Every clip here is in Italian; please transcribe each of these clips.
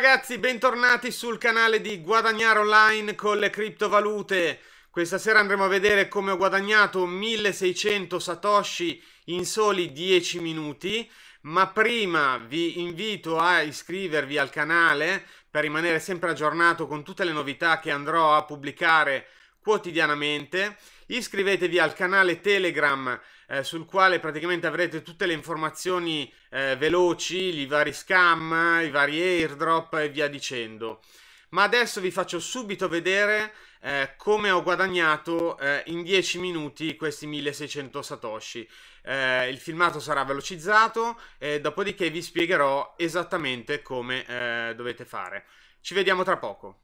ragazzi, bentornati sul canale di Guadagnare Online con le criptovalute. Questa sera andremo a vedere come ho guadagnato 1600 satoshi in soli 10 minuti, ma prima vi invito a iscrivervi al canale per rimanere sempre aggiornato con tutte le novità che andrò a pubblicare quotidianamente. Iscrivetevi al canale Telegram eh, sul quale praticamente avrete tutte le informazioni eh, veloci, i vari scam, i vari airdrop e via dicendo. Ma adesso vi faccio subito vedere eh, come ho guadagnato eh, in 10 minuti questi 1600 satoshi. Eh, il filmato sarà velocizzato e dopodiché vi spiegherò esattamente come eh, dovete fare. Ci vediamo tra poco.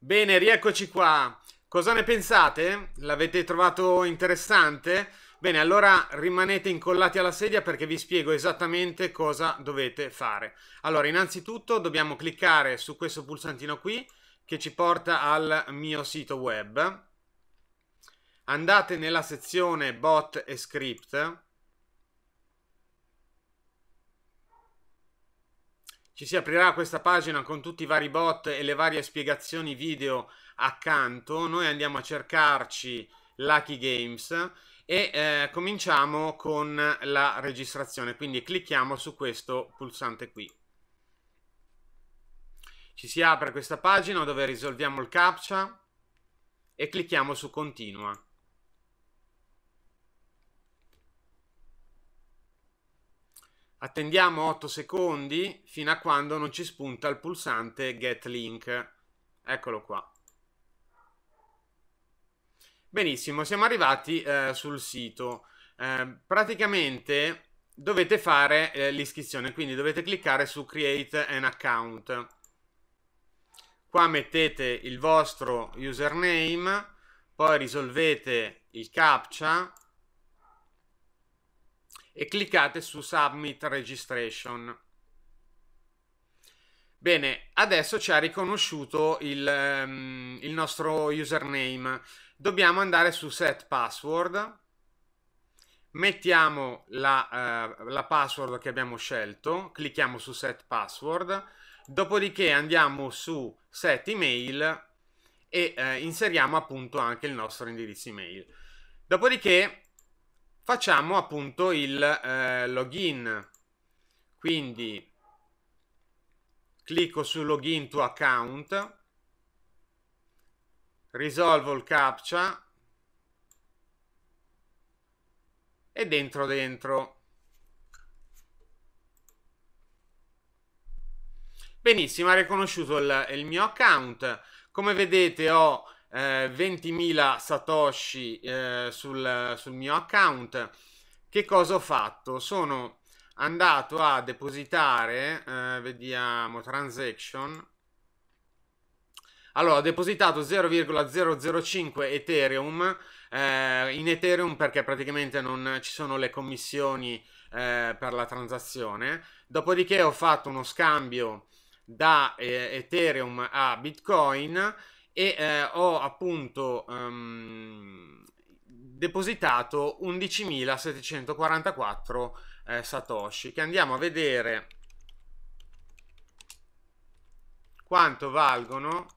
Bene, rieccoci qua. Cosa ne pensate? L'avete trovato interessante? Bene, allora rimanete incollati alla sedia perché vi spiego esattamente cosa dovete fare. Allora, innanzitutto dobbiamo cliccare su questo pulsantino qui che ci porta al mio sito web. Andate nella sezione bot e script Ci si aprirà questa pagina con tutti i vari bot e le varie spiegazioni video accanto. Noi andiamo a cercarci Lucky Games e eh, cominciamo con la registrazione. Quindi clicchiamo su questo pulsante qui. Ci si apre questa pagina dove risolviamo il captcha e clicchiamo su continua. Attendiamo 8 secondi fino a quando non ci spunta il pulsante Get Link. Eccolo qua. Benissimo, siamo arrivati eh, sul sito. Eh, praticamente dovete fare eh, l'iscrizione, quindi dovete cliccare su Create an Account. Qua mettete il vostro username, poi risolvete il captcha e cliccate su Submit Registration. Bene, adesso ci ha riconosciuto il, um, il nostro username. Dobbiamo andare su Set Password, mettiamo la, uh, la password che abbiamo scelto, clicchiamo su Set Password, dopodiché andiamo su Set Email e uh, inseriamo appunto anche il nostro indirizzo email. Dopodiché facciamo appunto il eh, login. Quindi clicco su login to account, risolvo il captcha e dentro dentro. Benissimo, ha riconosciuto il, il mio account. Come vedete ho eh, 20.000 satoshi eh, sul, sul mio account. Che cosa ho fatto? Sono andato a depositare, eh, vediamo, transaction. Allora, ho depositato 0,005 Ethereum eh, in Ethereum perché praticamente non ci sono le commissioni eh, per la transazione. Dopodiché ho fatto uno scambio da eh, Ethereum a Bitcoin e eh, ho appunto um, depositato 11.744 eh, satoshi che andiamo a vedere quanto valgono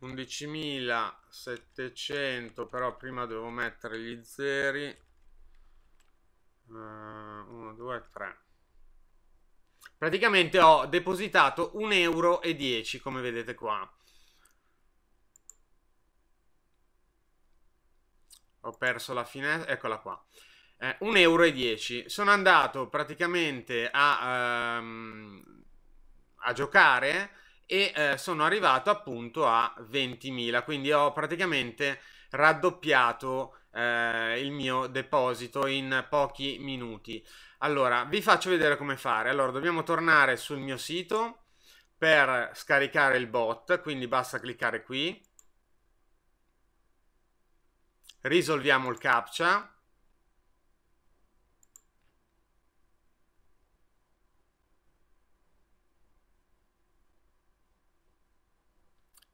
11.700 però prima devo mettere gli zeri 1 2 3 Praticamente ho depositato 1,10 euro come vedete qua. Ho perso la finestra, eccola qua. Eh, 1,10 euro. Sono andato praticamente a, um, a giocare e eh, sono arrivato appunto a 20.000, quindi ho praticamente raddoppiato eh, il mio deposito in pochi minuti. Allora, vi faccio vedere come fare. Allora, dobbiamo tornare sul mio sito per scaricare il bot, quindi basta cliccare qui. Risolviamo il captcha.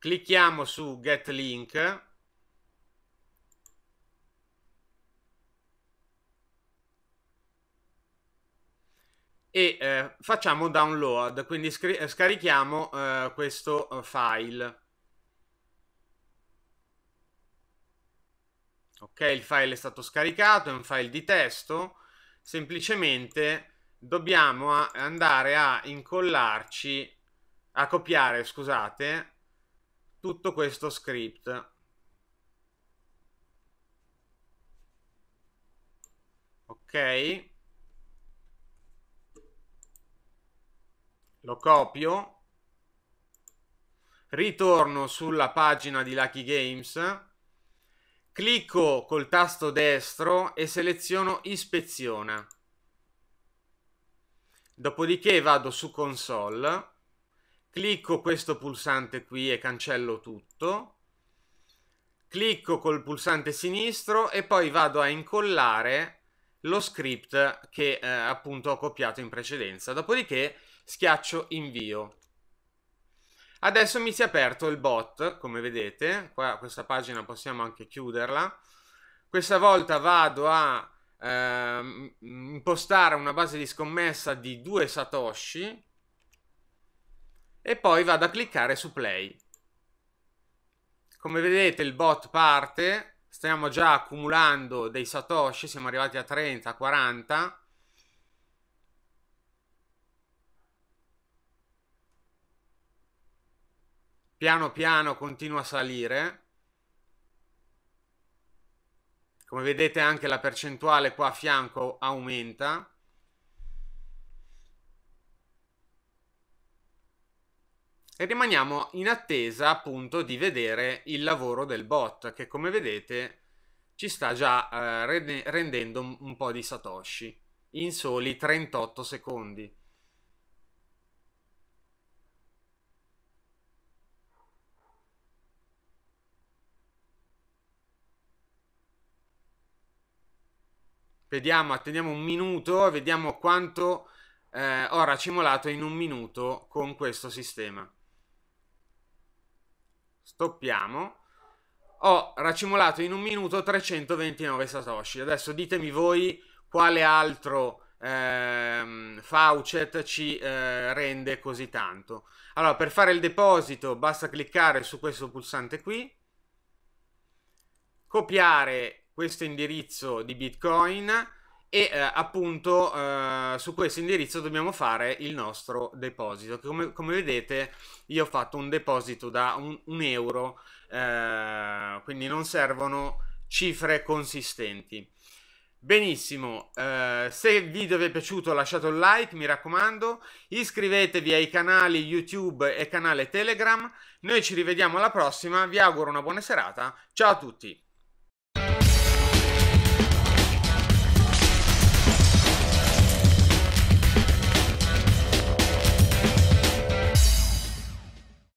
Clicchiamo su Get Link e eh, facciamo download, quindi eh, scarichiamo eh, questo eh, file. Ok, il file è stato scaricato, è un file di testo, semplicemente dobbiamo andare a incollarci, a copiare, scusate, tutto questo script. Ok. lo copio ritorno sulla pagina di Lucky Games clicco col tasto destro e seleziono ispeziona dopodiché vado su console clicco questo pulsante qui e cancello tutto clicco col pulsante sinistro e poi vado a incollare lo script che eh, appunto ho copiato in precedenza dopodiché Schiaccio invio. Adesso mi si è aperto il bot, come vedete. Qua questa pagina possiamo anche chiuderla. Questa volta vado a eh, impostare una base di scommessa di due satoshi e poi vado a cliccare su play. Come vedete il bot parte, stiamo già accumulando dei satoshi, siamo arrivati a 30, 40 piano piano continua a salire. Come vedete anche la percentuale qua a fianco aumenta. E rimaniamo in attesa appunto di vedere il lavoro del bot che come vedete ci sta già eh, rendendo un po' di satoshi in soli 38 secondi. Vediamo, attendiamo un minuto e vediamo quanto eh, ho racimolato in un minuto con questo sistema. Stoppiamo. Ho racimolato in un minuto 329 satoshi. Adesso ditemi voi quale altro ehm, Faucet ci eh, rende così tanto. Allora, per fare il deposito basta cliccare su questo pulsante qui, copiare questo indirizzo di Bitcoin e eh, appunto eh, su questo indirizzo dobbiamo fare il nostro deposito. Come, come vedete io ho fatto un deposito da un, un euro, eh, quindi non servono cifre consistenti. Benissimo, eh, se il video vi è piaciuto lasciate un like, mi raccomando, iscrivetevi ai canali YouTube e canale Telegram, noi ci rivediamo alla prossima, vi auguro una buona serata, ciao a tutti!